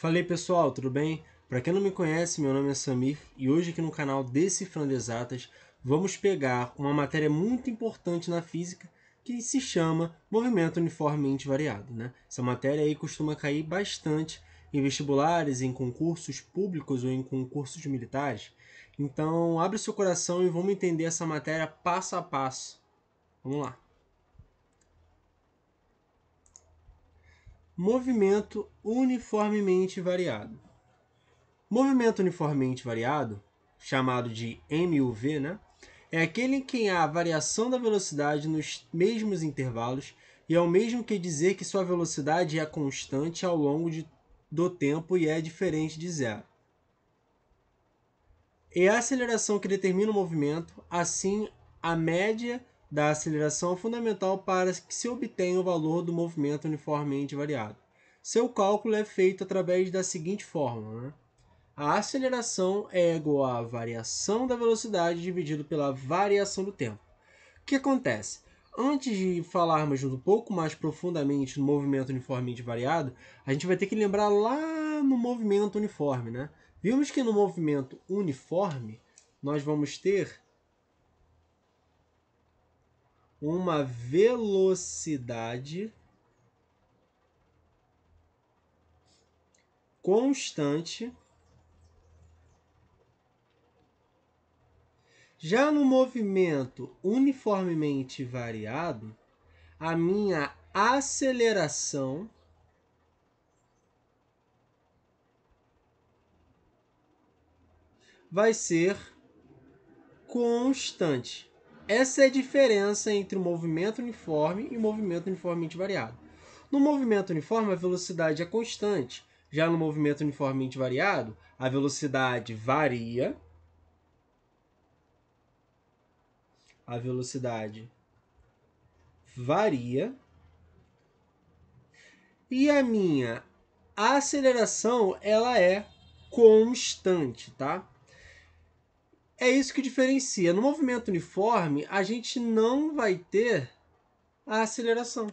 Falei pessoal, tudo bem? Para quem não me conhece, meu nome é Samir e hoje aqui no canal Decifrando Exatas vamos pegar uma matéria muito importante na física que se chama movimento uniformemente variado. Né? Essa matéria aí costuma cair bastante em vestibulares, em concursos públicos ou em concursos militares. Então abre seu coração e vamos entender essa matéria passo a passo. Vamos lá! movimento uniformemente variado. Movimento uniformemente variado, chamado de MUV, né, é aquele em que há variação da velocidade nos mesmos intervalos e é o mesmo que dizer que sua velocidade é constante ao longo de, do tempo e é diferente de zero. É a aceleração que determina o movimento, assim a média da aceleração é fundamental para que se obtenha o valor do movimento uniformemente variado. Seu cálculo é feito através da seguinte fórmula. Né? A aceleração é igual à variação da velocidade dividido pela variação do tempo. O que acontece? Antes de falarmos um pouco mais profundamente no movimento uniformemente variado, a gente vai ter que lembrar lá no movimento uniforme, né? Vimos que no movimento uniforme nós vamos ter uma velocidade constante. Já no movimento uniformemente variado, a minha aceleração vai ser constante. Essa é a diferença entre o movimento uniforme e o movimento uniformemente variado. No movimento uniforme, a velocidade é constante. Já no movimento uniformemente variado, a velocidade varia. A velocidade varia. E a minha aceleração, ela é constante, tá? É isso que diferencia. No movimento uniforme, a gente não vai ter a aceleração.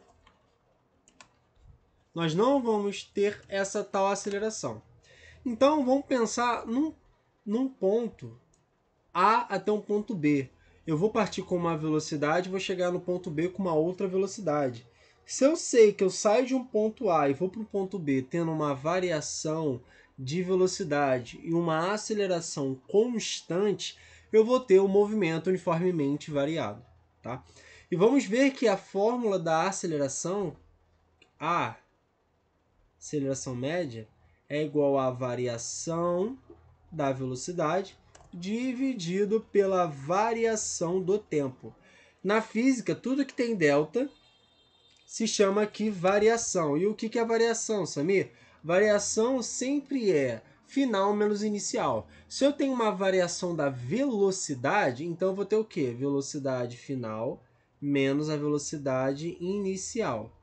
Nós não vamos ter essa tal aceleração. Então, vamos pensar num, num ponto A até um ponto B. Eu vou partir com uma velocidade, vou chegar no ponto B com uma outra velocidade. Se eu sei que eu saio de um ponto A e vou para um ponto B tendo uma variação de velocidade e uma aceleração constante, eu vou ter um movimento uniformemente variado. Tá? E vamos ver que a fórmula da aceleração, a aceleração média, é igual à variação da velocidade dividido pela variação do tempo. Na física, tudo que tem delta se chama aqui variação. E o que é variação, Samir? variação sempre é final menos inicial. Se eu tenho uma variação da velocidade, então eu vou ter o quê? Velocidade final menos a velocidade inicial.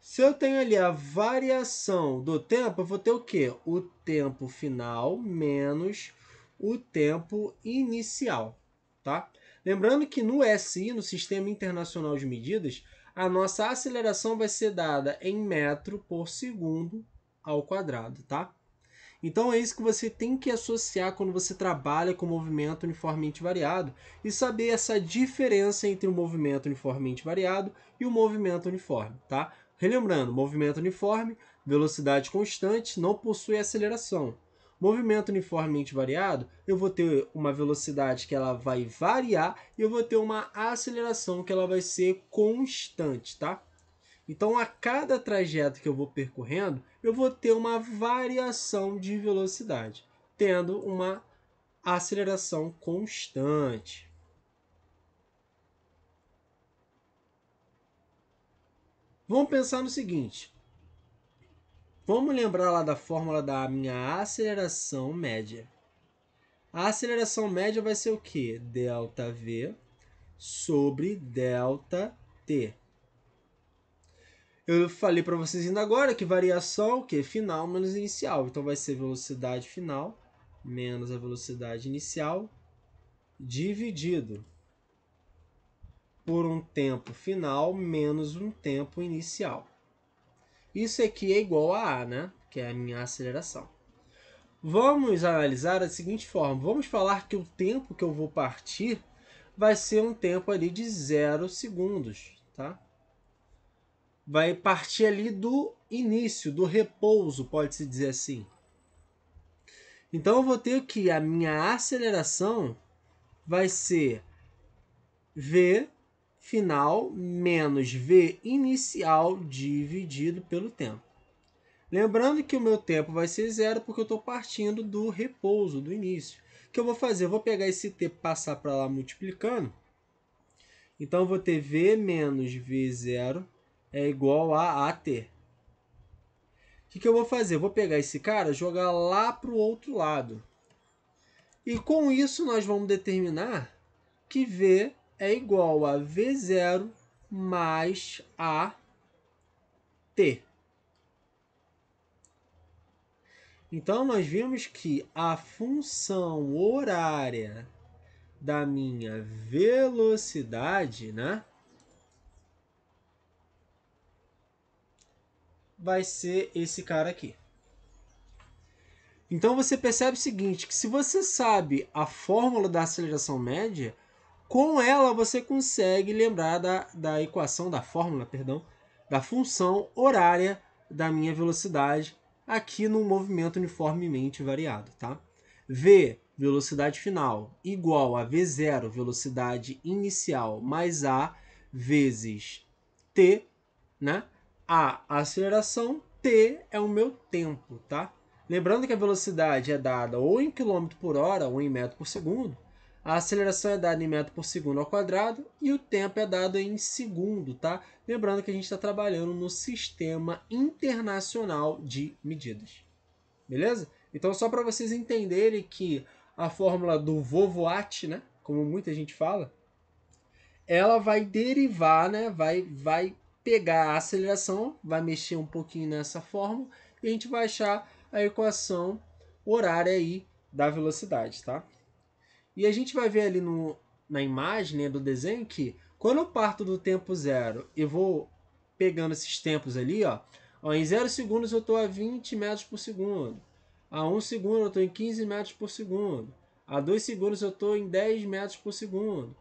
Se eu tenho ali a variação do tempo, eu vou ter o quê? O tempo final menos o tempo inicial, tá? Lembrando que no SI, no Sistema Internacional de Medidas, a nossa aceleração vai ser dada em metro por segundo ao quadrado, tá? Então é isso que você tem que associar quando você trabalha com movimento uniformemente variado e saber essa diferença entre o movimento uniformemente variado e o movimento uniforme, tá? Relembrando, movimento uniforme, velocidade constante, não possui aceleração. Movimento uniformemente variado, eu vou ter uma velocidade que ela vai variar e eu vou ter uma aceleração que ela vai ser constante, tá? Então, a cada trajeto que eu vou percorrendo, eu vou ter uma variação de velocidade, tendo uma aceleração constante. Vamos pensar no seguinte: Vamos lembrar lá da fórmula da minha aceleração média. A aceleração média vai ser o quê? Delta V sobre delta T. Eu falei para vocês ainda agora que variação o quê? Final menos inicial. Então vai ser velocidade final menos a velocidade inicial dividido por um tempo final menos um tempo inicial. Isso aqui é igual a A, né? que é a minha aceleração. Vamos analisar da seguinte forma. Vamos falar que o tempo que eu vou partir vai ser um tempo ali de 0 segundos. Tá? Vai partir ali do início, do repouso, pode-se dizer assim. Então eu vou ter que a minha aceleração vai ser V final menos V inicial dividido pelo tempo. Lembrando que o meu tempo vai ser zero porque eu estou partindo do repouso, do início. O que eu vou fazer? Eu vou pegar esse T passar para lá multiplicando. Então, eu vou ter V menos v zero é igual a AT. O que, que eu vou fazer? Eu vou pegar esse cara jogar lá para o outro lado. E com isso, nós vamos determinar que V é igual a V0 mais a T. Então, nós vimos que a função horária da minha velocidade, né? Vai ser esse cara aqui. Então, você percebe o seguinte, que se você sabe a fórmula da aceleração média, com ela você consegue lembrar da, da equação, da fórmula, perdão, da função horária da minha velocidade aqui no movimento uniformemente variado, tá? V, velocidade final, igual a V0, velocidade inicial, mais A, vezes T, né? A, aceleração, T é o meu tempo, tá? Lembrando que a velocidade é dada ou em quilômetro por hora ou em metro por segundo, a aceleração é dada em metro por segundo ao quadrado e o tempo é dado em segundo, tá? Lembrando que a gente está trabalhando no Sistema Internacional de Medidas. Beleza? Então, só para vocês entenderem que a fórmula do Vovoat, né? Como muita gente fala, ela vai derivar, né? Vai, vai pegar a aceleração, vai mexer um pouquinho nessa fórmula e a gente vai achar a equação horária aí da velocidade, tá? E a gente vai ver ali no, na imagem né, do desenho que quando eu parto do tempo zero e vou pegando esses tempos ali, ó, ó em 0 segundos eu estou a 20 metros por segundo. A 1 um segundo eu estou em 15 metros por segundo. A 2 segundos eu estou em 10 metros por segundo.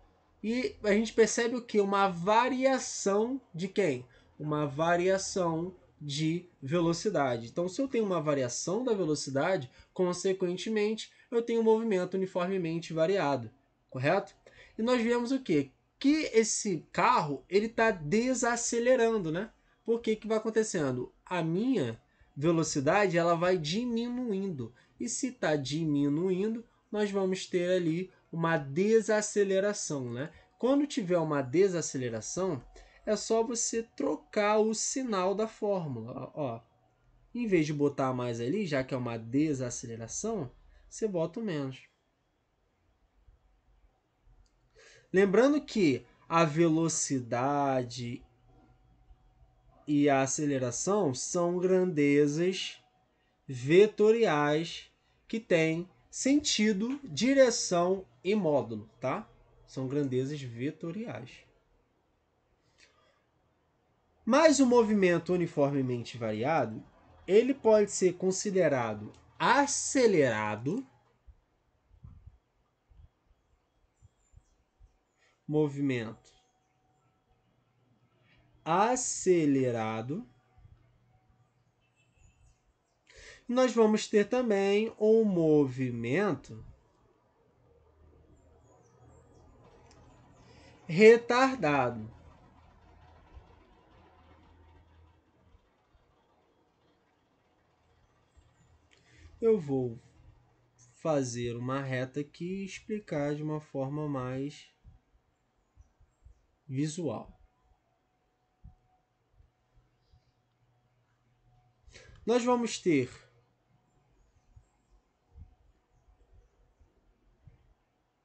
E a gente percebe o que? Uma variação de quem? Uma variação de velocidade. Então, se eu tenho uma variação da velocidade, consequentemente, eu tenho um movimento uniformemente variado, correto? E nós vemos o quê? Que esse carro ele está desacelerando, né? Por que que vai acontecendo? A minha velocidade ela vai diminuindo e se está diminuindo nós vamos ter ali uma desaceleração, né? Quando tiver uma desaceleração, é só você trocar o sinal da fórmula. Ó, em vez de botar mais ali, já que é uma desaceleração, você vota o menos. Lembrando que a velocidade e a aceleração são grandezas vetoriais que têm sentido, direção e módulo, tá? São grandezas vetoriais. Mas o movimento uniformemente variado, ele pode ser considerado acelerado, movimento acelerado. Nós vamos ter também um movimento retardado. eu vou fazer uma reta e explicar de uma forma mais visual. Nós vamos ter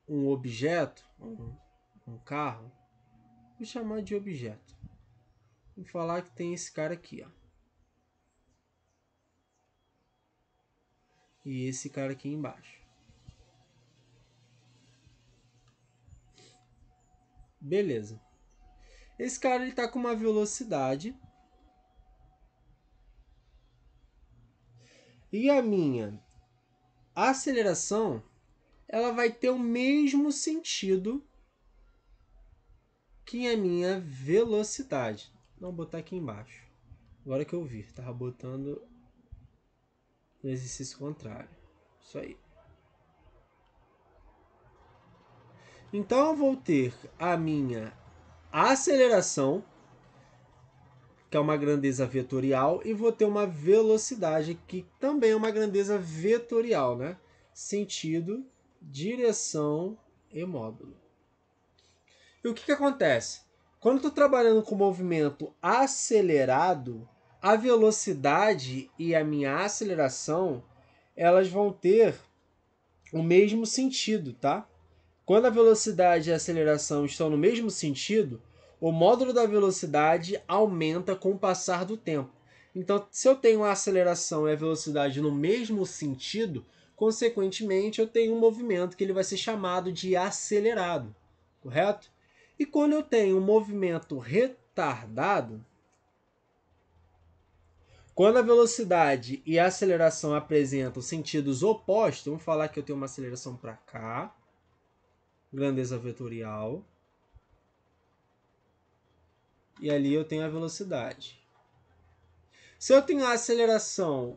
um objeto, um, um carro, vou chamar de objeto. Vou falar que tem esse cara aqui, ó. e esse cara aqui embaixo. Beleza. Esse cara ele tá com uma velocidade. E a minha aceleração, ela vai ter o mesmo sentido que a minha velocidade. Não, botar aqui embaixo. Agora que eu vi, tava botando no exercício contrário. Isso aí. Então eu vou ter a minha aceleração, que é uma grandeza vetorial, e vou ter uma velocidade, que também é uma grandeza vetorial, né? Sentido, direção e módulo. E o que, que acontece? Quando eu estou trabalhando com movimento acelerado, a velocidade e a minha aceleração elas vão ter o mesmo sentido, tá? Quando a velocidade e a aceleração estão no mesmo sentido, o módulo da velocidade aumenta com o passar do tempo. Então, se eu tenho a aceleração e a velocidade no mesmo sentido, consequentemente eu tenho um movimento que ele vai ser chamado de acelerado, correto? E quando eu tenho um movimento retardado, quando a velocidade e a aceleração apresentam sentidos opostos, vamos falar que eu tenho uma aceleração para cá, grandeza vetorial, e ali eu tenho a velocidade. Se eu tenho a aceleração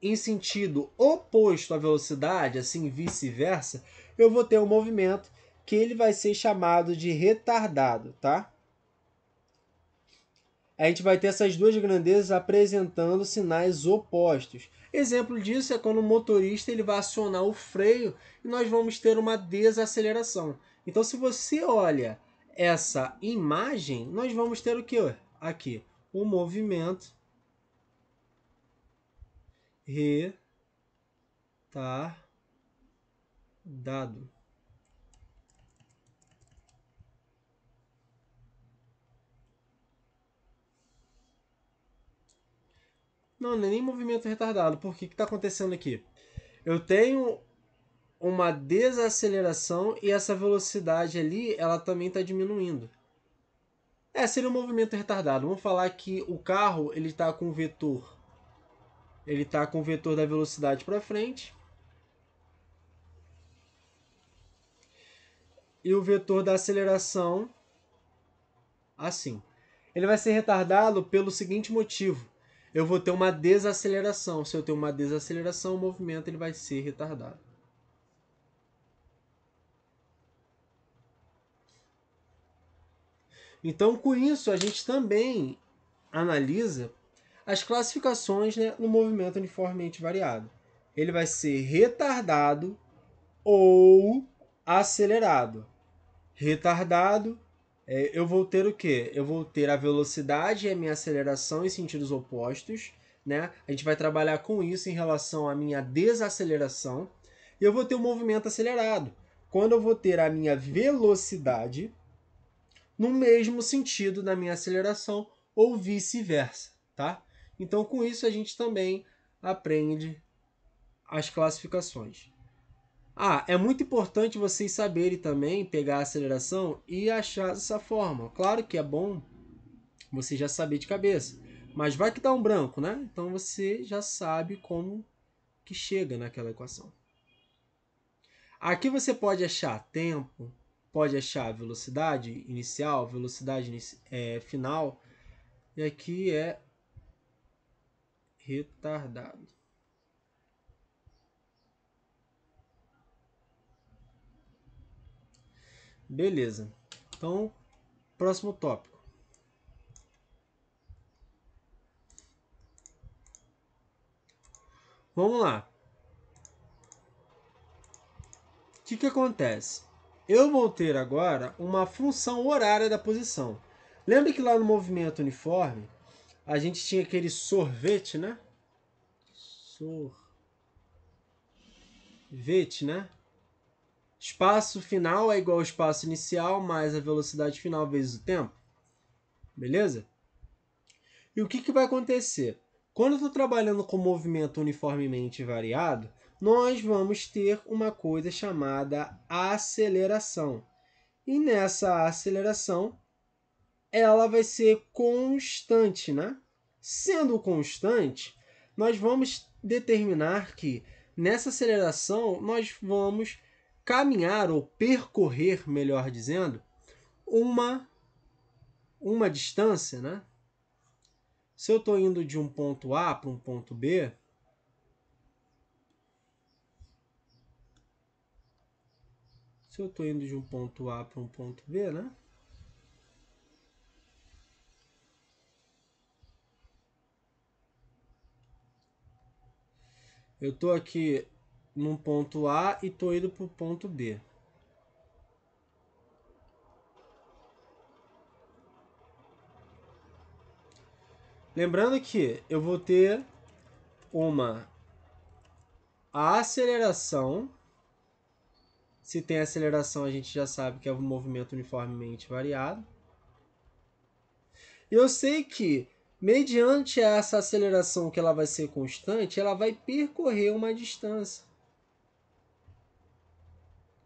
em sentido oposto à velocidade, assim vice-versa, eu vou ter um movimento que ele vai ser chamado de retardado, tá? a gente vai ter essas duas grandezas apresentando sinais opostos. Exemplo disso é quando o motorista ele vai acionar o freio e nós vamos ter uma desaceleração. Então, se você olha essa imagem, nós vamos ter o que? Aqui, o um movimento retardado. Não, não é nem movimento retardado. Por que está acontecendo aqui? Eu tenho uma desaceleração e essa velocidade ali, ela também está diminuindo. É, seria um movimento retardado. Vamos falar que o carro, ele está com o vetor ele está com o vetor da velocidade para frente. E o vetor da aceleração assim. Ele vai ser retardado pelo seguinte motivo eu vou ter uma desaceleração. Se eu tenho uma desaceleração, o movimento ele vai ser retardado. Então, com isso, a gente também analisa as classificações né, no movimento uniformemente variado. Ele vai ser retardado ou acelerado. Retardado é, eu vou ter o quê? Eu vou ter a velocidade e a minha aceleração em sentidos opostos, né? A gente vai trabalhar com isso em relação à minha desaceleração. E eu vou ter o um movimento acelerado, quando eu vou ter a minha velocidade no mesmo sentido da minha aceleração ou vice-versa, tá? Então, com isso, a gente também aprende as classificações. Ah, é muito importante vocês saberem também pegar a aceleração e achar essa forma. Claro que é bom você já saber de cabeça, mas vai que dá um branco, né? Então você já sabe como que chega naquela equação. Aqui você pode achar tempo, pode achar velocidade inicial, velocidade é, final, e aqui é retardado. Beleza. Então, próximo tópico. Vamos lá. O que, que acontece? Eu vou ter agora uma função horária da posição. Lembra que lá no movimento uniforme, a gente tinha aquele sorvete, né? Sorvete, né? né? Espaço final é igual ao espaço inicial mais a velocidade final vezes o tempo. Beleza? E o que, que vai acontecer? Quando eu estou trabalhando com movimento uniformemente variado, nós vamos ter uma coisa chamada aceleração. E nessa aceleração, ela vai ser constante, né? Sendo constante, nós vamos determinar que nessa aceleração nós vamos caminhar ou percorrer, melhor dizendo, uma, uma distância, né? Se eu estou indo de um ponto A para um ponto B, se eu estou indo de um ponto A para um ponto B, né? Eu estou aqui num ponto A e tô indo pro ponto B. Lembrando que eu vou ter uma aceleração. Se tem aceleração, a gente já sabe que é um movimento uniformemente variado. Eu sei que, mediante essa aceleração que ela vai ser constante, ela vai percorrer uma distância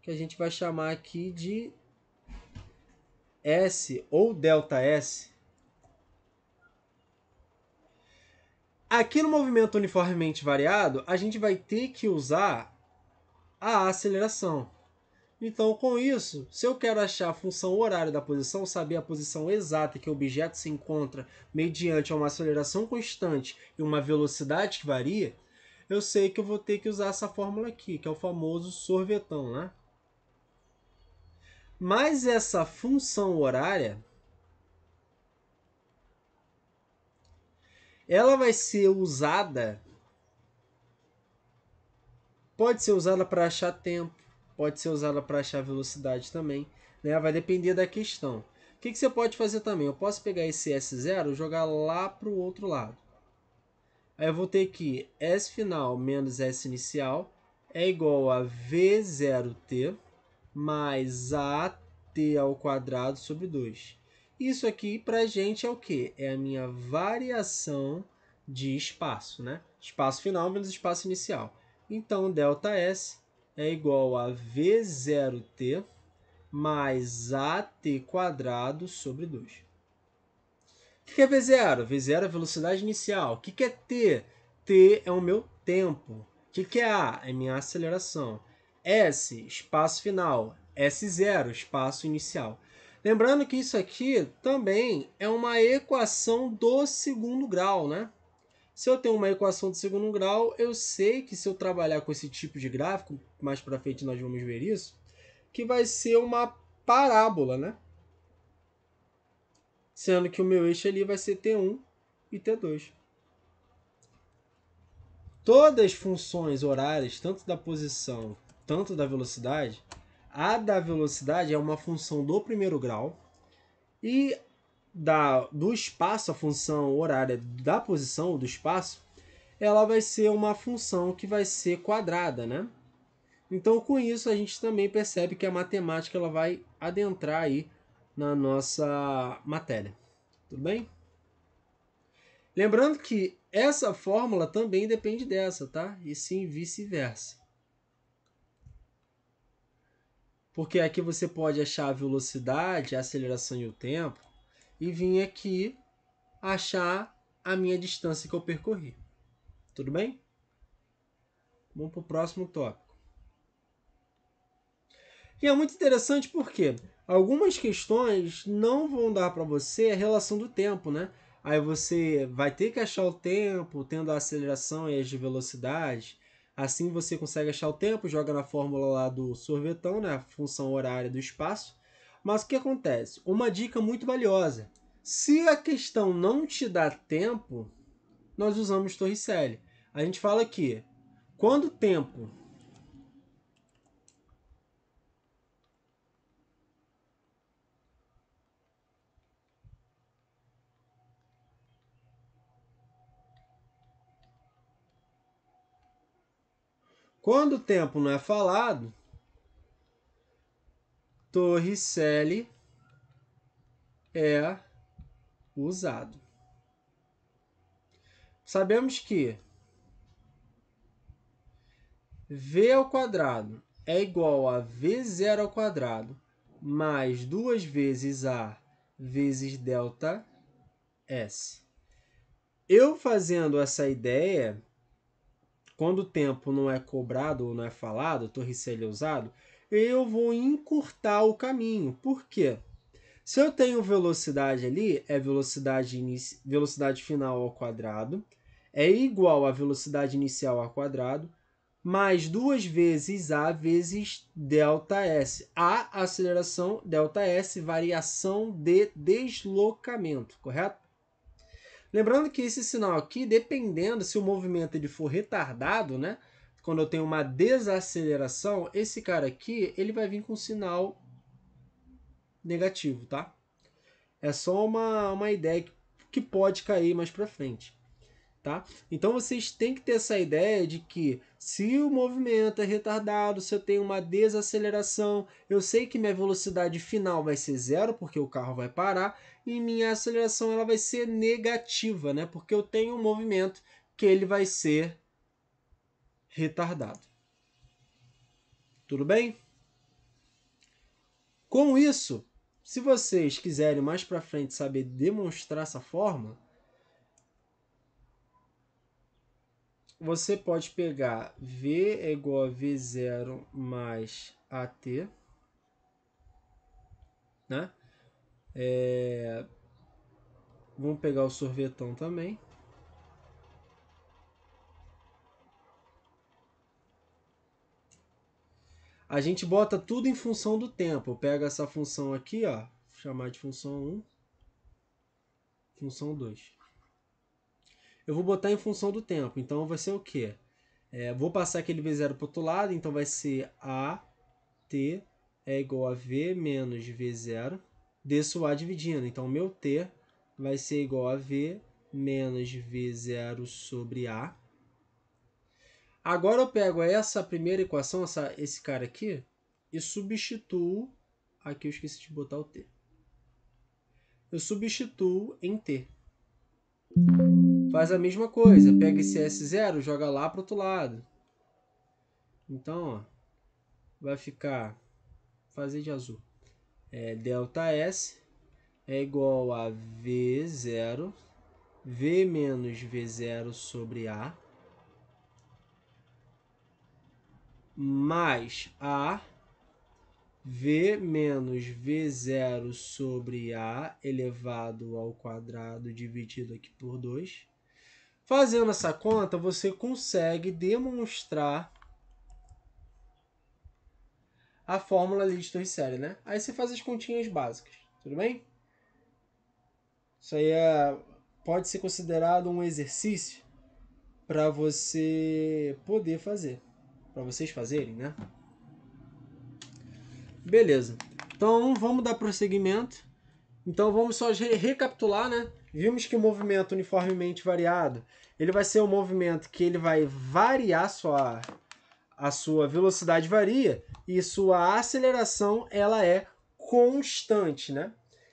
que a gente vai chamar aqui de S ou delta S. Aqui no movimento uniformemente variado, a gente vai ter que usar a aceleração. Então, com isso, se eu quero achar a função horária da posição, saber a posição exata que o objeto se encontra mediante uma aceleração constante e uma velocidade que varia, eu sei que eu vou ter que usar essa fórmula aqui, que é o famoso sorvetão, né? Mas essa função horária ela vai ser usada pode ser usada para achar tempo, pode ser usada para achar velocidade também, né? Vai depender da questão. O que, que você pode fazer também? Eu posso pegar esse S0 e jogar lá para o outro lado. Aí eu vou ter que S final menos S inicial é igual a V0T mais AT ao quadrado sobre 2. Isso aqui para a gente é o que? É a minha variação de espaço, né? Espaço final menos espaço inicial. Então, ΔS é igual a V0T mais AT quadrado sobre 2. O que é V0? V0 é a velocidade inicial. O que é T? T é o meu tempo. O que é A? É minha aceleração. S, espaço final, S0, espaço inicial. Lembrando que isso aqui também é uma equação do segundo grau, né? Se eu tenho uma equação de segundo grau, eu sei que se eu trabalhar com esse tipo de gráfico, mais para frente nós vamos ver isso, que vai ser uma parábola, né? Sendo que o meu eixo ali vai ser T1 e T2. Todas as funções horárias, tanto da posição tanto da velocidade, a da velocidade é uma função do primeiro grau e da, do espaço, a função horária da posição do espaço, ela vai ser uma função que vai ser quadrada, né? Então, com isso, a gente também percebe que a matemática ela vai adentrar aí na nossa matéria. Tudo bem? Lembrando que essa fórmula também depende dessa, tá? E sim vice-versa. porque aqui você pode achar a velocidade, a aceleração e o tempo, e vim aqui achar a minha distância que eu percorri. Tudo bem? Vamos para o próximo tópico. E é muito interessante porque algumas questões não vão dar para você a relação do tempo, né? Aí você vai ter que achar o tempo, tendo a aceleração e as velocidades. Assim você consegue achar o tempo, joga na fórmula lá do sorvetão, né, a função horária do espaço. Mas o que acontece? Uma dica muito valiosa. Se a questão não te dá tempo, nós usamos Torricelli. A gente fala que quando o tempo Quando o tempo não é falado, Torricelli é usado. Sabemos que v ao quadrado é igual a v0 ao quadrado mais duas vezes a vezes delta s. Eu fazendo essa ideia, quando o tempo não é cobrado ou não é falado, torricelli é usado, eu vou encurtar o caminho. Por quê? Se eu tenho velocidade ali, é velocidade, velocidade final ao quadrado, é igual à velocidade inicial ao quadrado, mais duas vezes A vezes delta S. A, aceleração, delta S, variação de deslocamento, correto? Lembrando que esse sinal aqui, dependendo se o movimento ele for retardado, né? Quando eu tenho uma desaceleração, esse cara aqui, ele vai vir com sinal negativo, tá? É só uma, uma ideia que, que pode cair mais para frente. Tá? Então vocês têm que ter essa ideia de que se o movimento é retardado, se eu tenho uma desaceleração, eu sei que minha velocidade final vai ser zero, porque o carro vai parar, e minha aceleração ela vai ser negativa, né? Porque eu tenho um movimento que ele vai ser retardado. Tudo bem? Com isso, se vocês quiserem mais para frente saber demonstrar essa forma, você pode pegar V é igual a V0 mais AT, né? É... Vamos pegar o sorvetão também. A gente bota tudo em função do tempo. Pega essa função aqui, ó, chamar de função 1, função 2 eu vou botar em função do tempo. Então vai ser o quê? É, vou passar aquele V0 para o outro lado, então vai ser AT é igual a V menos V0, desço A dividindo. Então meu T vai ser igual a V menos V0 sobre A. Agora eu pego essa primeira equação, essa, esse cara aqui, e substituo. Aqui eu esqueci de botar o T. Eu substituo em T. Faz a mesma coisa, pega esse S0, joga lá para outro lado. Então, ó, vai ficar, fazer de azul, é, delta S é igual a V0, V menos V0 sobre A, mais A, V menos V0 sobre A elevado ao quadrado dividido aqui por 2, Fazendo essa conta, você consegue demonstrar a fórmula ali de torre série, né? Aí você faz as continhas básicas, tudo bem? Isso aí é, pode ser considerado um exercício para você poder fazer, para vocês fazerem, né? Beleza. Então vamos dar prosseguimento. Então vamos só recapitular, né? Vimos que o movimento uniformemente variado, ele vai ser um movimento que ele vai variar sua a sua velocidade varia e sua aceleração ela é constante, né?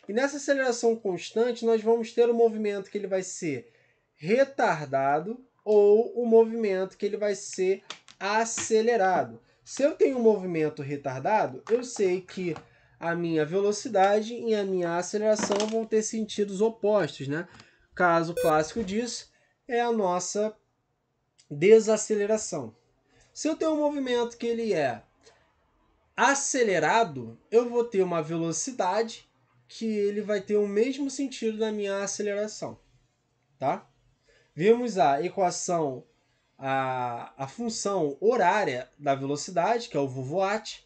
E nessa aceleração constante nós vamos ter o um movimento que ele vai ser retardado ou o um movimento que ele vai ser acelerado. Se eu tenho um movimento retardado, eu sei que a minha velocidade e a minha aceleração vão ter sentidos opostos, né? Caso clássico disso é a nossa desaceleração. Se eu tenho um movimento que ele é acelerado, eu vou ter uma velocidade que ele vai ter o mesmo sentido da minha aceleração, tá? Vimos a equação, a, a função horária da velocidade, que é o Vuvuat,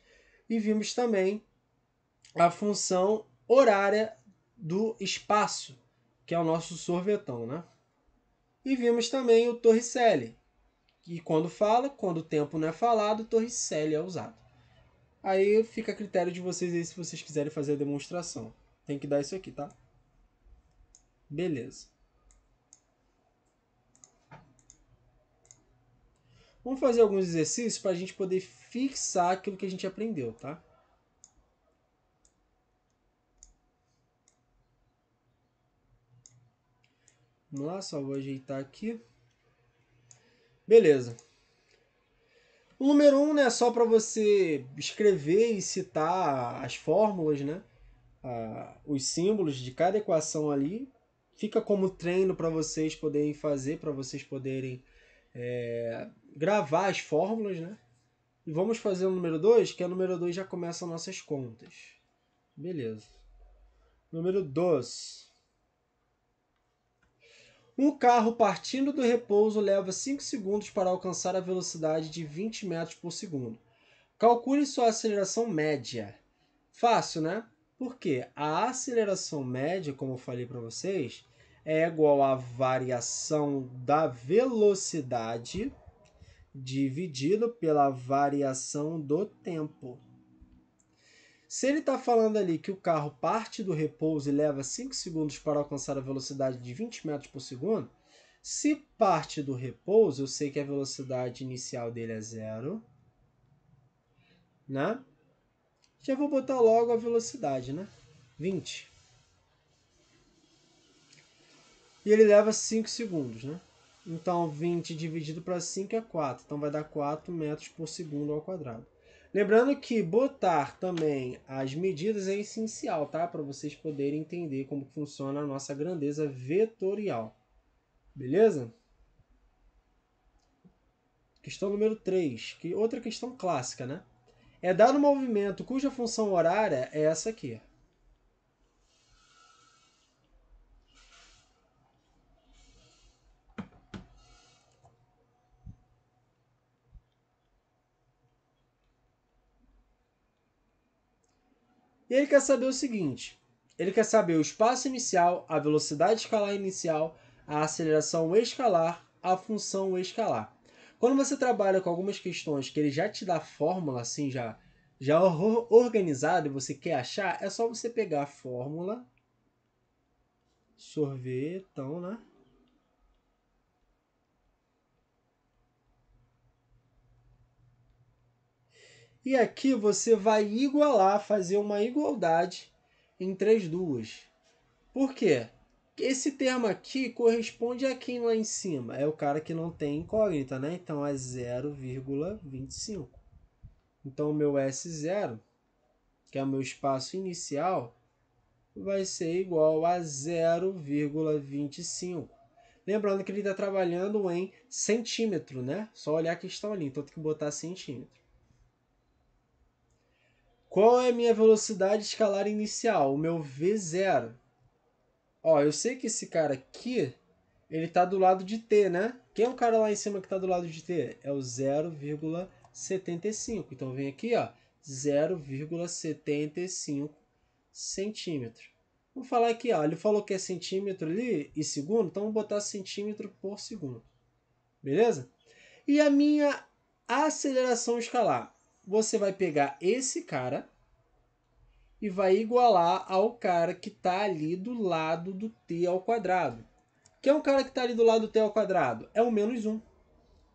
e vimos também a função horária do espaço, que é o nosso sorvetão, né? E vimos também o torricelli, que quando fala, quando o tempo não é falado, torricelli é usado. Aí fica a critério de vocês aí se vocês quiserem fazer a demonstração. Tem que dar isso aqui, tá? Beleza. Vamos fazer alguns exercícios para a gente poder fixar aquilo que a gente aprendeu, tá? Vamos lá, só vou ajeitar aqui. Beleza. O número 1 um, né, é só para você escrever e citar as fórmulas, né? Ah, os símbolos de cada equação ali. Fica como treino para vocês poderem fazer, para vocês poderem é, gravar as fórmulas, né? E vamos fazer o número 2, que é o número 2 já começa nossas contas. Beleza. Número 2. Um carro partindo do repouso leva 5 segundos para alcançar a velocidade de 20 metros por segundo. Calcule sua aceleração média. Fácil, né? Porque a aceleração média, como eu falei para vocês, é igual à variação da velocidade dividido pela variação do tempo. Se ele está falando ali que o carro parte do repouso e leva 5 segundos para alcançar a velocidade de 20 metros por segundo, se parte do repouso, eu sei que a velocidade inicial dele é zero, né? Já vou botar logo a velocidade, né? 20. E ele leva 5 segundos, né? Então, 20 dividido para 5 é 4. Então, vai dar 4 metros por segundo ao quadrado. Lembrando que botar também as medidas é essencial, tá? Para vocês poderem entender como funciona a nossa grandeza vetorial. Beleza? Questão número 3, que outra questão clássica, né? É dado um movimento cuja função horária é essa aqui. E ele quer saber o seguinte: ele quer saber o espaço inicial, a velocidade escalar inicial, a aceleração escalar, a função escalar. Quando você trabalha com algumas questões que ele já te dá a fórmula assim, já, já organizado e você quer achar, é só você pegar a fórmula, sorvetão, né? E aqui você vai igualar, fazer uma igualdade entre as duas. Por quê? Esse termo aqui corresponde a quem lá em cima? É o cara que não tem incógnita, né? Então é 0,25. Então o meu S0, que é o meu espaço inicial, vai ser igual a 0,25. Lembrando que ele está trabalhando em centímetro, né? Só olhar a questão ali, então tem que botar centímetro. Qual é a minha velocidade escalar inicial? O meu V0. Ó, eu sei que esse cara aqui, ele tá do lado de T, né? Quem é o cara lá em cima que tá do lado de T? É o 0,75. Então vem aqui, ó, 0,75 centímetro. Vamos falar aqui, ó, ele falou que é centímetro ali e segundo, então vamos botar centímetro por segundo. Beleza? E a minha aceleração escalar? você vai pegar esse cara e vai igualar ao cara que está ali do lado do t ao quadrado. Que é um cara que está ali do lado do t ao quadrado? É o menos 1,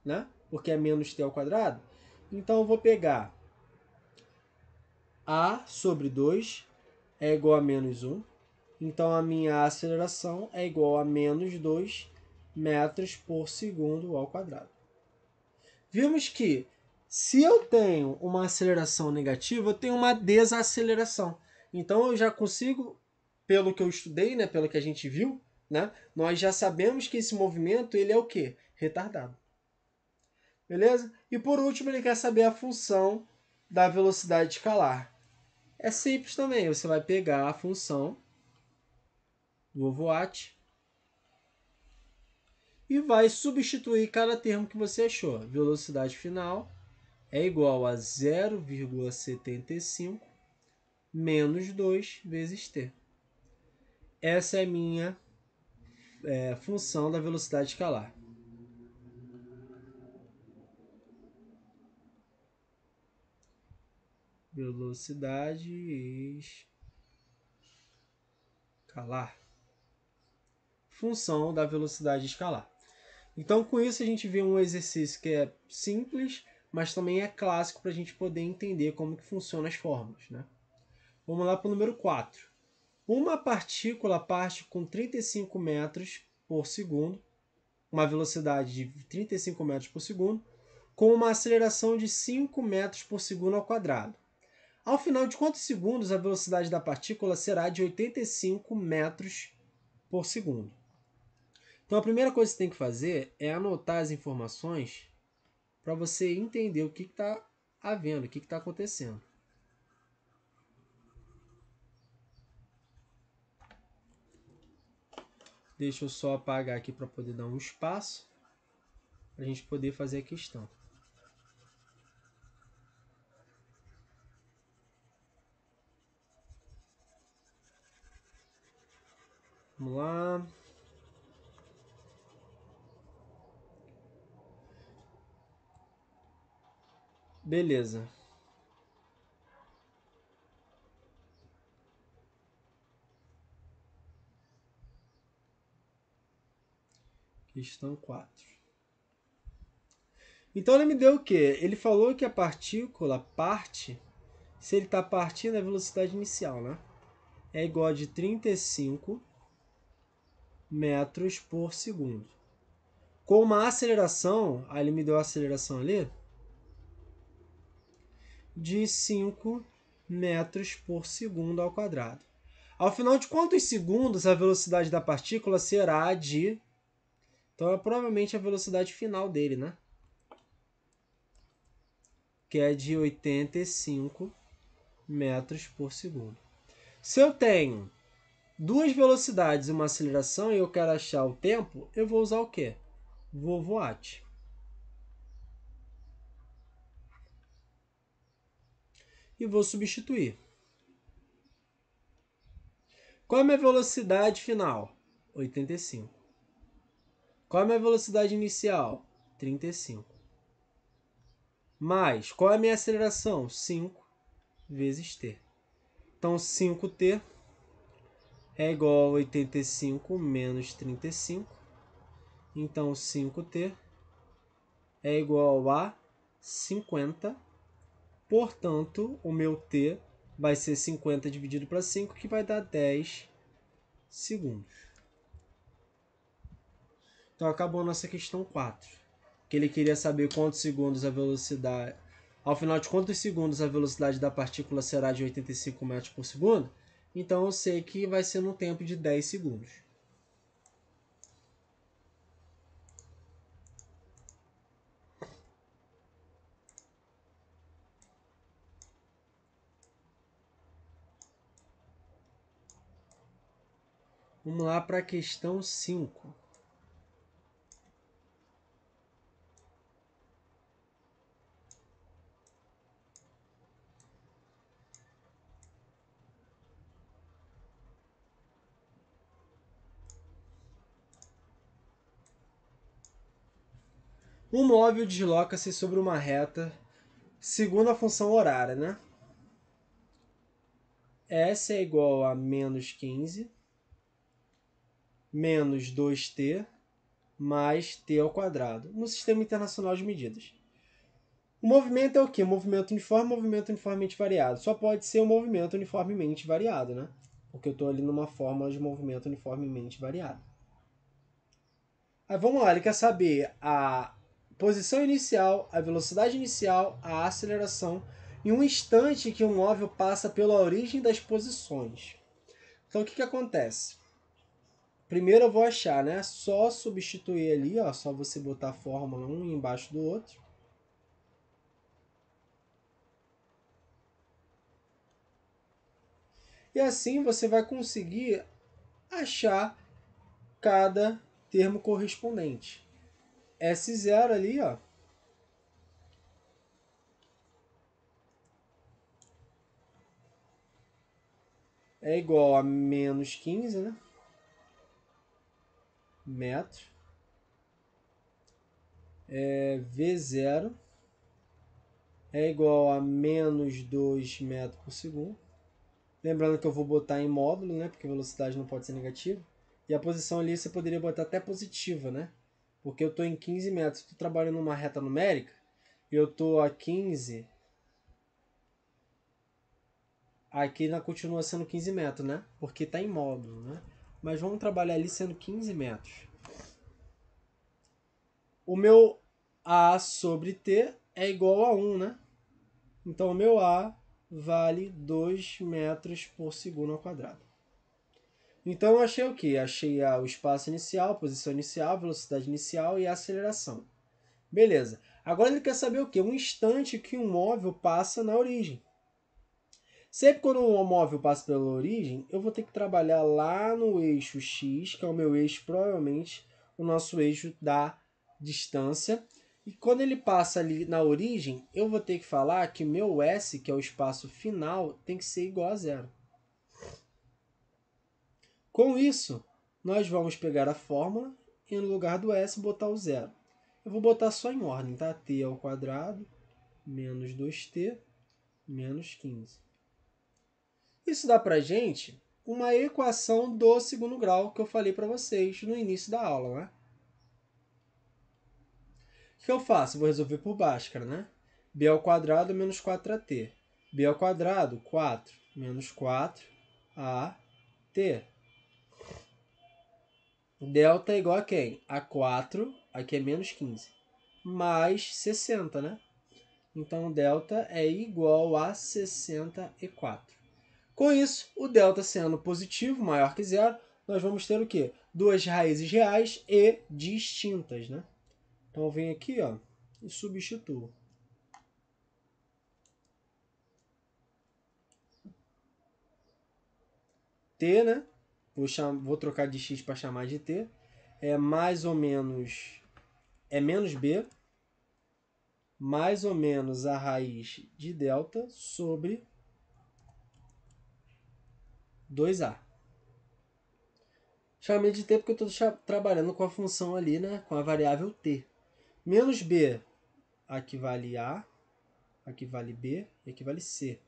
né? Porque é menos t ao quadrado. Então eu vou pegar a sobre 2 é igual a menos 1. Então a minha aceleração é igual a menos 2 metros por segundo ao quadrado. Vimos que se eu tenho uma aceleração negativa, eu tenho uma desaceleração. Então eu já consigo, pelo que eu estudei, né, pelo que a gente viu, né, nós já sabemos que esse movimento ele é o quê? Retardado. Beleza? E por último, ele quer saber a função da velocidade escalar. É simples também, você vai pegar a função do ovoate e vai substituir cada termo que você achou. Velocidade final é igual a 0,75 menos 2 vezes t. Essa é minha é, função da velocidade escalar. Velocidade escalar. Função da velocidade escalar. Então, com isso, a gente vê um exercício que é simples, mas também é clássico para a gente poder entender como que funcionam as formas. Né? Vamos lá para o número 4. Uma partícula parte com 35 metros por segundo, uma velocidade de 35 metros por segundo, com uma aceleração de 5 metros por segundo ao quadrado. Ao final de quantos segundos a velocidade da partícula será de 85 metros por segundo? Então a primeira coisa que você tem que fazer é anotar as informações para você entender o que está havendo, o que está acontecendo. Deixa eu só apagar aqui para poder dar um espaço para a gente poder fazer a questão. Vamos lá. Beleza. Questão 4. Então ele me deu o quê? Ele falou que a partícula parte, se ele está partindo, a é velocidade inicial, né? É igual a de 35 metros por segundo. Com uma aceleração, aí ele me deu a aceleração ali, de 5 metros por segundo ao quadrado. Ao final de quantos segundos a velocidade da partícula será de... Então é provavelmente a velocidade final dele, né? Que é de 85 metros por segundo. Se eu tenho duas velocidades e uma aceleração e eu quero achar o tempo, eu vou usar o quê? Vou voate. e vou substituir. Qual é a minha velocidade final? 85. Qual é a minha velocidade inicial? 35. Mais, qual é a minha aceleração? 5 vezes t. Então, 5t é igual a 85 menos 35. Então, 5t é igual a 50 Portanto, o meu T vai ser 50 dividido para 5, que vai dar 10 segundos. Então acabou a nossa questão 4. Que ele queria saber quantos segundos a velocidade. Ao final de quantos segundos a velocidade da partícula será de 85 metros por segundo? Então eu sei que vai ser no tempo de 10 segundos. Vamos lá para a questão 5. Um móvel desloca-se sobre uma reta segundo a função horária, né? S é igual a menos 15 menos 2t mais t ao quadrado, no sistema internacional de medidas. O movimento é o quê? Movimento uniforme, movimento uniformemente variado. Só pode ser um movimento uniformemente variado, né? Porque eu estou ali numa fórmula de movimento uniformemente variado. Aí vamos lá, ele quer saber a posição inicial, a velocidade inicial, a aceleração e um instante que o móvel passa pela origem das posições. Então o que, que acontece? Primeiro eu vou achar, né? Só substituir ali, ó, só você botar a fórmula um embaixo do outro. E assim você vai conseguir achar cada termo correspondente. S0 ali, ó. É igual a menos 15, né? metros é, V0 é igual a menos 2 metros por segundo. Lembrando que eu vou botar em módulo, né? Porque velocidade não pode ser negativa. E a posição ali você poderia botar até positiva, né? Porque eu estou em 15 metros. Estou trabalhando numa reta numérica. E eu estou a 15. Aqui ainda continua sendo 15 metros, né? Porque está em módulo, né? mas vamos trabalhar ali sendo 15 metros. O meu A sobre T é igual a 1, né? Então o meu A vale 2 metros por segundo ao quadrado. Então eu achei o que? Achei a, o espaço inicial, posição inicial, velocidade inicial e a aceleração. Beleza. Agora ele quer saber o que? Um instante que um móvel passa na origem. Sempre quando um móvel passa pela origem, eu vou ter que trabalhar lá no eixo X, que é o meu eixo, provavelmente, o nosso eixo da distância. E quando ele passa ali na origem, eu vou ter que falar que meu S, que é o espaço final, tem que ser igual a zero. Com isso, nós vamos pegar a fórmula e no lugar do S botar o zero. Eu vou botar só em ordem, tá? T ao quadrado menos 2T menos 15. Isso dá para gente uma equação do segundo grau que eu falei para vocês no início da aula, né? O que eu faço? Vou resolver por Bhaskara, né? b ao quadrado menos 4at. b ao quadrado, 4 menos 4at. Delta é igual a quem? A 4, aqui é menos 15, mais 60, né? Então, delta é igual a 64. Com isso, o delta sendo positivo, maior que zero, nós vamos ter o quê? Duas raízes reais e distintas, né? Então, eu venho aqui ó, e substituo. T, né? Vou, chamar, vou trocar de x para chamar de t. É mais ou menos... É menos b mais ou menos a raiz de delta sobre 2A. Chamei de t porque eu estou trabalhando com a função ali, né? Com a variável t. Menos b, aqui vale a, aqui vale b e aqui vale c.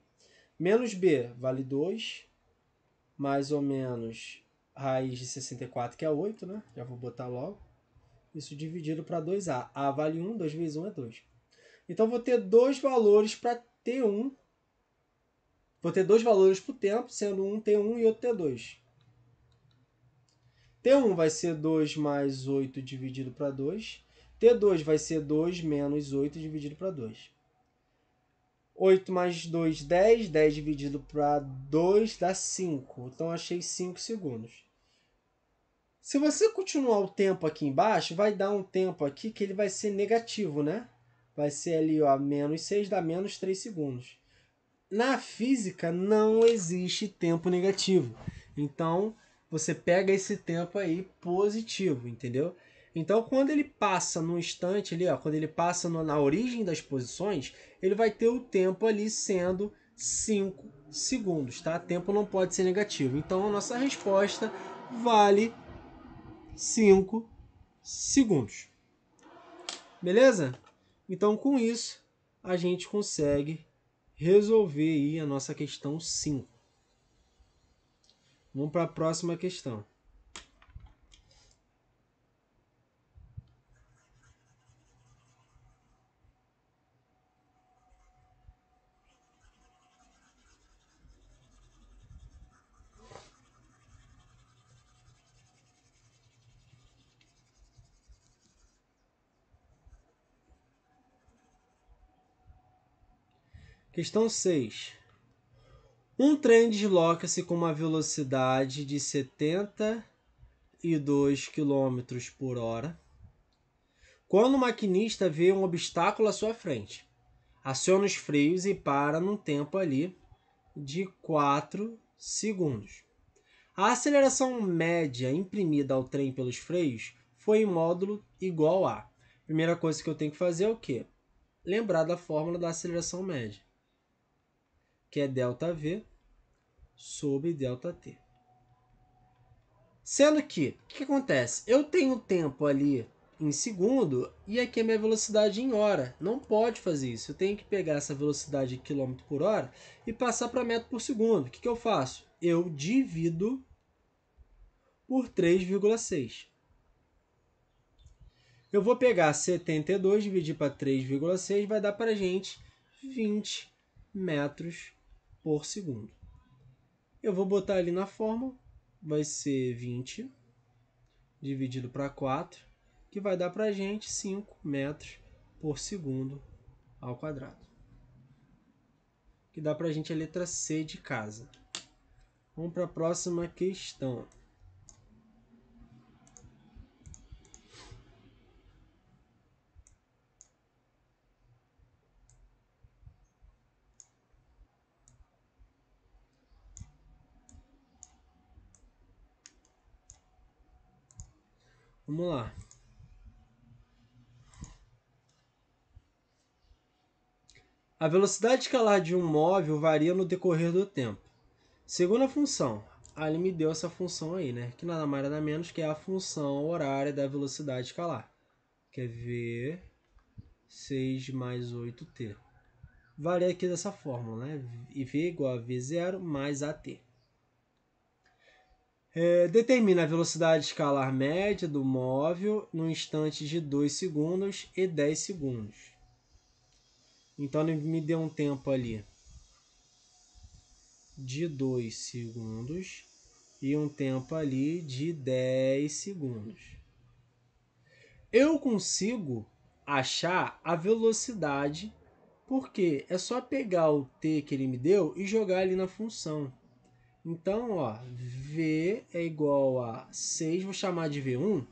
Menos b vale 2, mais ou menos raiz de 64, que é 8, né? Já vou botar logo. Isso dividido para 2a. a vale 1, 2 vezes 1 é 2. Então, vou ter dois valores para t1 Vou ter dois valores para o tempo, sendo um T1 e outro T2. T1 vai ser 2 mais 8 dividido para 2. T2 vai ser 2 menos 8 dividido para 2. 8 mais 2, 10. 10 dividido para 2 dá 5. Então, achei 5 segundos. Se você continuar o tempo aqui embaixo, vai dar um tempo aqui que ele vai ser negativo, né? Vai ser ali, ó, menos 6 dá menos 3 segundos na física não existe tempo negativo. Então, você pega esse tempo aí positivo, entendeu? Então, quando ele passa no instante ali, ó, quando ele passa no, na origem das posições, ele vai ter o tempo ali sendo 5 segundos, tá? Tempo não pode ser negativo. Então, a nossa resposta vale 5 segundos. Beleza? Então, com isso, a gente consegue resolver aí a nossa questão 5. Vamos para a próxima questão. Questão 6. Um trem desloca-se com uma velocidade de 72 km por hora quando o maquinista vê um obstáculo à sua frente. Aciona os freios e para num tempo ali de 4 segundos. A aceleração média imprimida ao trem pelos freios foi em módulo igual a. Primeira coisa que eu tenho que fazer é o quê? Lembrar da fórmula da aceleração média que é ΔV sobre ΔT. Sendo que, o que acontece? Eu tenho tempo ali em segundo e aqui a minha velocidade é em hora. Não pode fazer isso. Eu tenho que pegar essa velocidade em quilômetro por hora e passar para metro por segundo. O que, que eu faço? Eu divido por 3,6. Eu vou pegar 72, dividir para 3,6, vai dar para gente 20 metros por segundo. Eu vou botar ali na fórmula, vai ser 20 dividido para 4, que vai dar para a gente 5 metros por segundo ao quadrado. Que dá para a gente a letra C de casa. Vamos para a próxima questão. Vamos lá. A velocidade escalar de um móvel varia no decorrer do tempo. Segunda função. Ah, ele me deu essa função aí, né? Que nada mais nada menos que é a função horária da velocidade escalar. Que é V 6 mais 8t. Varia aqui dessa fórmula, né? E V igual a V0 mais AT. É, determina a velocidade escalar média do móvel no instante de 2 segundos e 10 segundos. Então ele me deu um tempo ali de 2 segundos e um tempo ali de 10 segundos. Eu consigo achar a velocidade porque é só pegar o t que ele me deu e jogar ali na função. Então, ó, V é igual a 6, vou chamar de V1.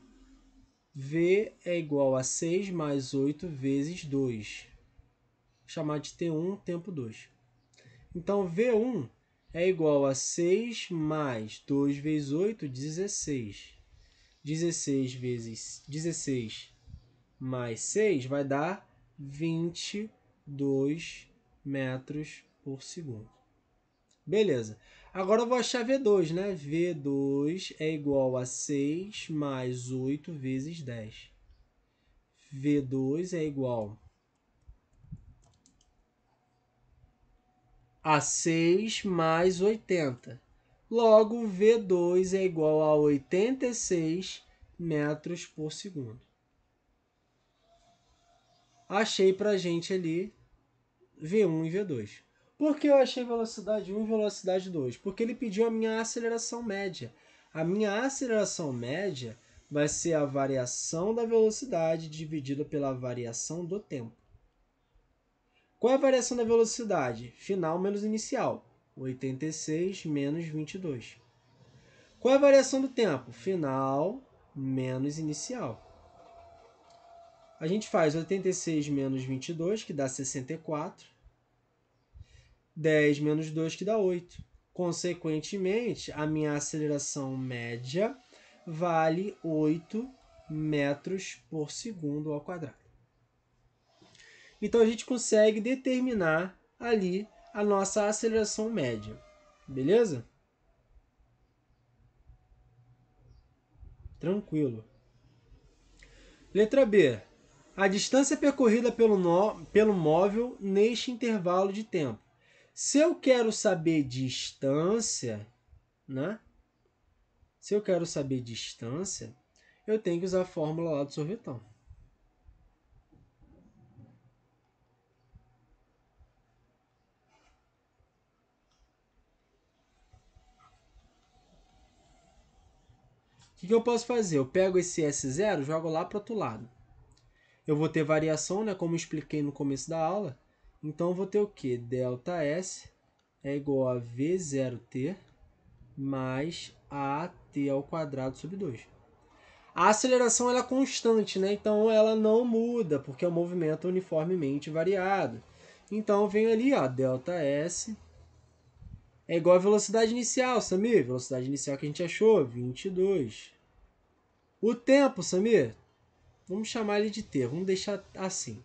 V é igual a 6 mais 8 vezes 2. Vou chamar de T1 tempo 2. Então, V1 é igual a 6 mais 2 vezes 8, 16. 16 vezes 16 mais 6 vai dar 22 metros por segundo. Beleza. Agora eu vou achar V2, né? V2 é igual a 6 mais 8 vezes 10. V2 é igual a 6 mais 80. Logo, V2 é igual a 86 metros por segundo. Achei para a gente ali V1 e V2. Por que eu achei velocidade 1 e velocidade 2? Porque ele pediu a minha aceleração média. A minha aceleração média vai ser a variação da velocidade dividida pela variação do tempo. Qual é a variação da velocidade? Final menos inicial, 86 menos 22. Qual é a variação do tempo? Final menos inicial. A gente faz 86 menos 22, que dá 64. 10 menos 2 que dá 8. Consequentemente, a minha aceleração média vale 8 metros por segundo ao quadrado. Então a gente consegue determinar ali a nossa aceleração média, beleza? Tranquilo. Letra B. A distância percorrida pelo, no... pelo móvel neste intervalo de tempo. Se eu quero saber distância, né? Se eu quero saber distância, eu tenho que usar a fórmula lá do sorvetão. O que, que eu posso fazer? Eu pego esse S0, jogo lá para o outro lado. Eu vou ter variação, né, como expliquei no começo da aula. Então eu vou ter o que? Delta S é igual a V0T mais AT ao quadrado sobre 2. A aceleração ela é constante, né? então ela não muda, porque é um movimento uniformemente variado. Então vem ali, ó, delta S é igual a velocidade inicial, Samir. Velocidade inicial que a gente achou, 22. O tempo, Samir, vamos chamar ele de T, vamos deixar assim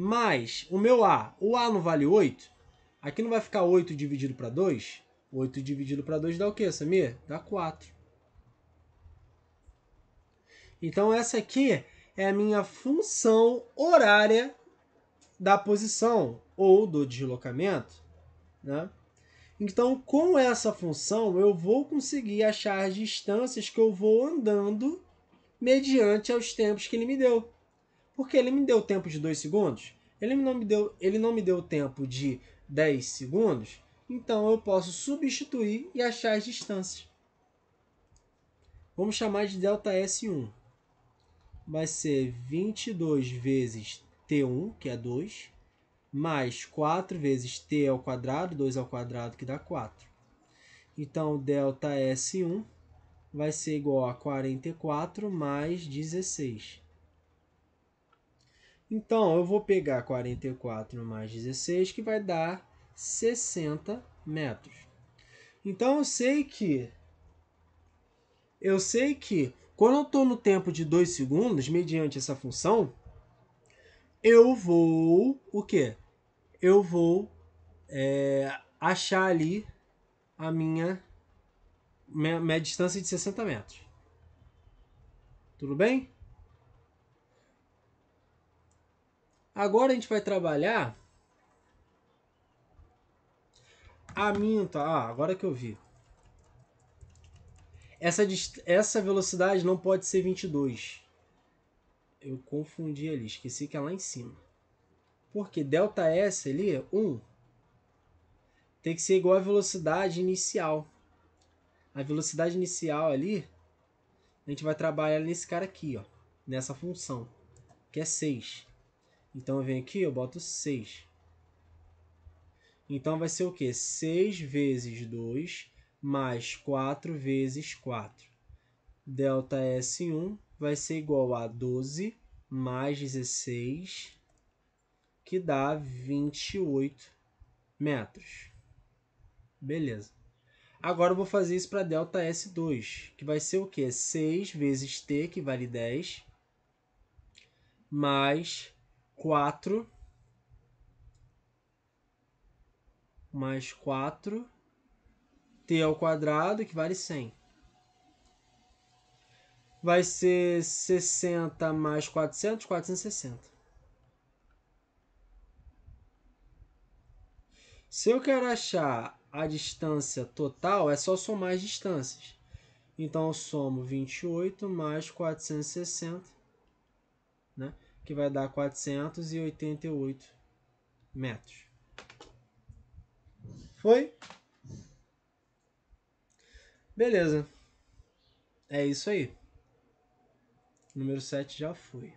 mais o meu A. O A não vale 8? Aqui não vai ficar 8 dividido para 2? 8 dividido para 2 dá o quê, Samir? Dá 4. Então essa aqui é a minha função horária da posição ou do deslocamento. Né? Então, com essa função, eu vou conseguir achar as distâncias que eu vou andando mediante os tempos que ele me deu. Porque ele me deu tempo de 2 segundos, ele não, me deu, ele não me deu tempo de 10 segundos, então eu posso substituir e achar as distâncias. Vamos chamar de delta S1. Vai ser 22 vezes T1, que é 2, mais 4 vezes T ao quadrado, 2 ao quadrado, que dá 4. Então, delta S1 vai ser igual a 44 mais 16. Então, eu vou pegar 44 mais 16, que vai dar 60 metros. Então, eu sei que... Eu sei que quando eu estou no tempo de 2 segundos, mediante essa função, eu vou... o quê? Eu vou é, achar ali a minha, minha, minha distância de 60 metros. Tudo bem? Agora a gente vai trabalhar a minta. Ah, agora que eu vi. Essa, essa velocidade não pode ser 22. Eu confundi ali, esqueci que é lá em cima. Porque delta S ali, 1, tem que ser igual à velocidade inicial. A velocidade inicial ali, a gente vai trabalhar nesse cara aqui, ó, nessa função, que é 6. Então eu venho aqui, eu boto 6. Então vai ser o quê? 6 vezes 2 mais 4 vezes 4. Delta S1 vai ser igual a 12 mais 16, que dá 28 metros. Beleza. Agora eu vou fazer isso para delta S2, que vai ser o quê? 6 vezes T, que vale 10, mais 4 mais 4 t ao quadrado, que vale 100. Vai ser 60 mais 400, 460. Se eu quero achar a distância total, é só somar as distâncias. Então, eu somo 28 mais 460 que vai dar 488 metros. Foi? Beleza. É isso aí. Número 7 já foi.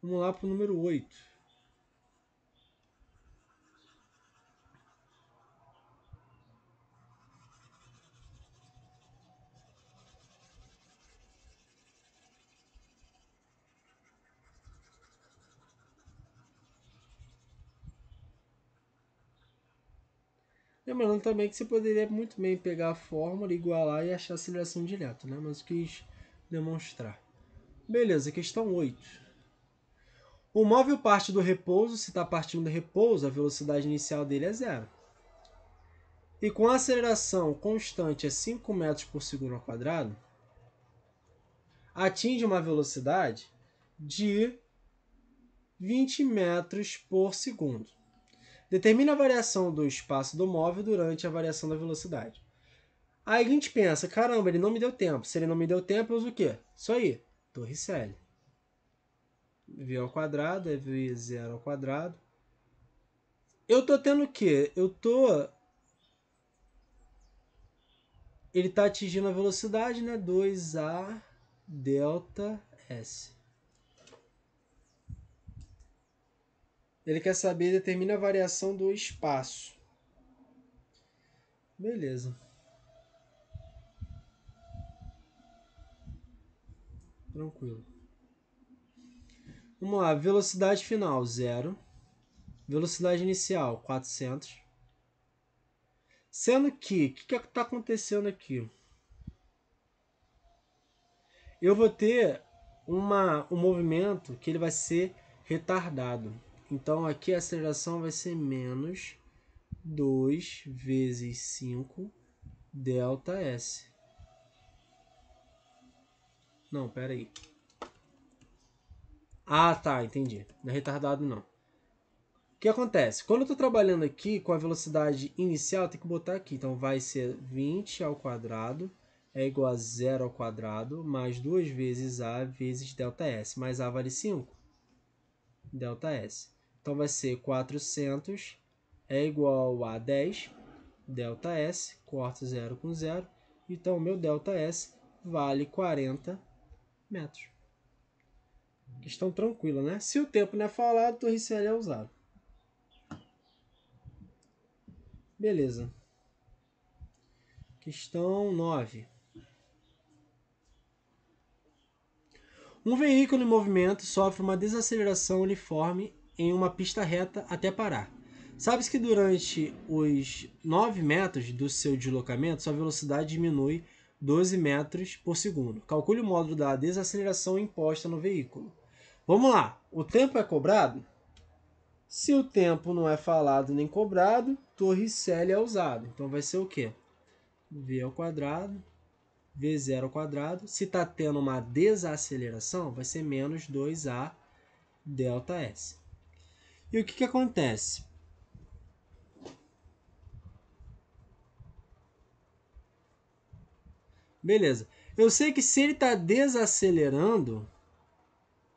Vamos lá para o número 8. É, Lembrando também que você poderia muito bem pegar a fórmula, igualar e achar a aceleração direta, né? mas eu quis demonstrar. Beleza, questão 8. O móvel parte do repouso, se está partindo do repouso, a velocidade inicial dele é zero. E com a aceleração constante a 5 metros por segundo ao quadrado, atinge uma velocidade de 20 metros por segundo. Determine a variação do espaço do móvel durante a variação da velocidade. Aí a gente pensa, caramba, ele não me deu tempo. Se ele não me deu tempo, eu uso o quê? Isso aí, torre V ao quadrado é V0 ao quadrado. Eu tô tendo o quê? Eu tô... Ele está atingindo a velocidade, né? 2A delta S. Ele quer saber, determina a variação do espaço. Beleza. Tranquilo. Vamos lá, velocidade final, zero. Velocidade inicial, 400. Sendo que, o que está acontecendo aqui? Eu vou ter uma, um movimento que ele vai ser retardado. Então aqui a aceleração vai ser menos 2 vezes 5 delta S. Não, pera aí. Ah, tá, entendi. Não é retardado, não. O que acontece? Quando eu estou trabalhando aqui com a velocidade inicial, tem que botar aqui. Então, vai ser 20 ao quadrado é igual a zero ao quadrado mais 2 vezes A vezes delta S. Mais A vale 5. Delta S. Então vai ser 400 é igual a 10 delta S, corta zero com zero. Então o meu delta S vale 40 metros. Questão tranquila, né? Se o tempo não é falado, o torricelli é usado. Beleza. Questão 9. Um veículo em movimento sofre uma desaceleração uniforme em uma pista reta até parar. Sabe-se que durante os 9 metros do seu deslocamento, sua velocidade diminui 12 metros por segundo. Calcule o módulo da desaceleração imposta no veículo. Vamos lá, o tempo é cobrado? Se o tempo não é falado nem cobrado, torricelli é usado. Então vai ser o quê? V ao quadrado, V0 ao quadrado. Se está tendo uma desaceleração, vai ser menos 2A delta S. E o que, que acontece? Beleza. Eu sei que se ele está desacelerando,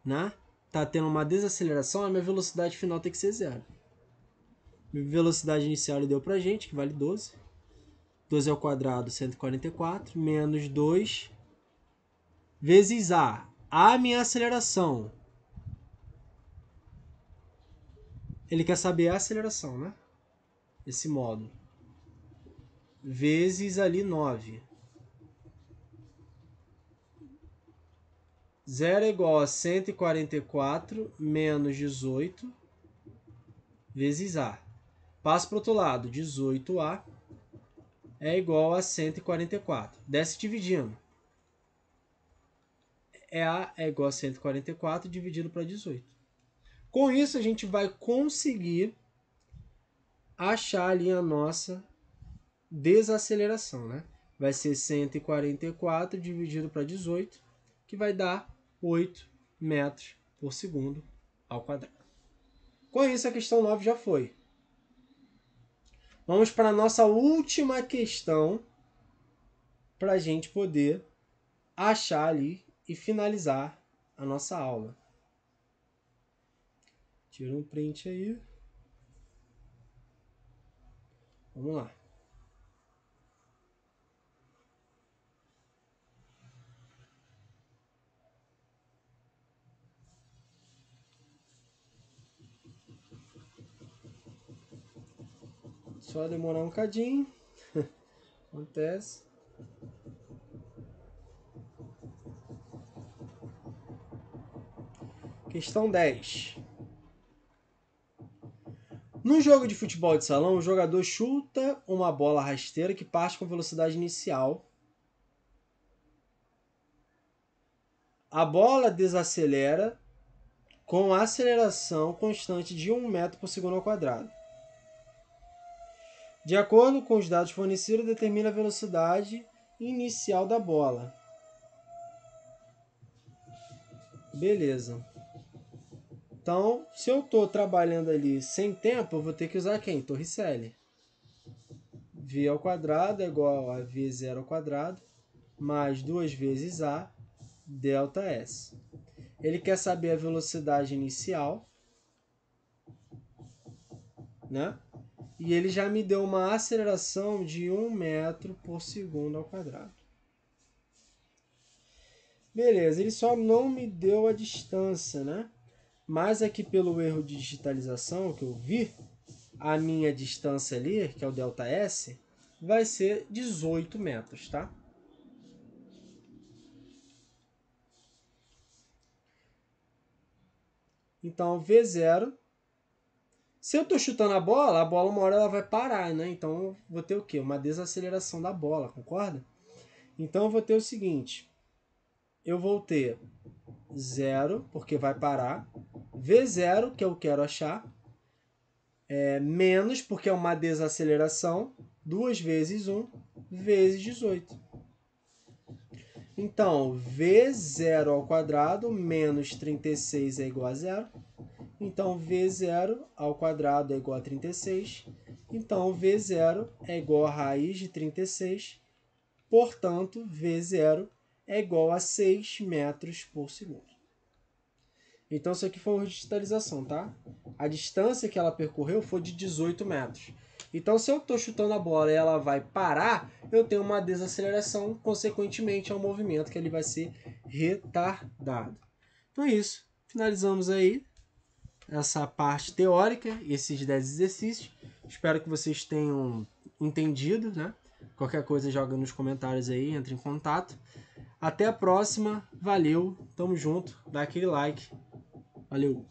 né? Tá tendo uma desaceleração, a minha velocidade final tem que ser zero. Minha velocidade inicial ele deu pra gente, que vale 12. 12 ao quadrado, 144, menos 2 vezes a. A minha aceleração Ele quer saber a aceleração, né? Esse módulo. Vezes ali 9. Zero é igual a 144 menos 18 vezes A. Passo para o outro lado. 18A é igual a 144. Desce dividindo. A é igual a 144 é é dividido para 18. Com isso, a gente vai conseguir achar ali a nossa desaceleração, né? Vai ser 144 dividido para 18, que vai dar 8 metros por segundo ao quadrado. Com isso, a questão 9 já foi. Vamos para a nossa última questão para a gente poder achar ali e finalizar a nossa aula. Tira um print aí. Vamos lá. Só demorar um cadinho. Acontece. Questão 10. Num jogo de futebol de salão, o jogador chuta uma bola rasteira que parte com velocidade inicial. A bola desacelera com a aceleração constante de 1 metro por segundo ao quadrado. De acordo com os dados fornecidos, determina a velocidade inicial da bola. Beleza. Então, se eu estou trabalhando ali sem tempo, eu vou ter que usar quem? Torricelli. V ao quadrado é igual a V0 ao quadrado mais duas vezes A, delta S. Ele quer saber a velocidade inicial, né? E ele já me deu uma aceleração de 1 metro por segundo ao quadrado. Beleza, ele só não me deu a distância, né? Mas é que pelo erro de digitalização que eu vi, a minha distância ali, que é o delta S, vai ser 18 metros, tá? Então, V0. Se eu estou chutando a bola, a bola uma hora ela vai parar, né? Então, vou ter o quê? Uma desaceleração da bola, concorda? Então, eu vou ter o seguinte. Eu vou ter zero porque vai parar. V0, que eu é quero achar, é, menos, porque é uma desaceleração, 2 vezes 1, vezes 18. Então, V0 ao quadrado menos 36 é igual a zero. Então, V0 ao quadrado é igual a 36. Então, V0 é igual a raiz de 36. Portanto, V0 é igual a 6 metros por segundo. Então isso aqui foi uma digitalização, tá? A distância que ela percorreu foi de 18 metros. Então se eu estou chutando a bola e ela vai parar, eu tenho uma desaceleração, consequentemente ao é movimento que ele vai ser retardado. Então é isso. Finalizamos aí essa parte teórica, esses 10 exercícios. Espero que vocês tenham entendido, né? Qualquer coisa joga nos comentários aí, entre em contato. Até a próxima, valeu, tamo junto, dá aquele like. Valeu!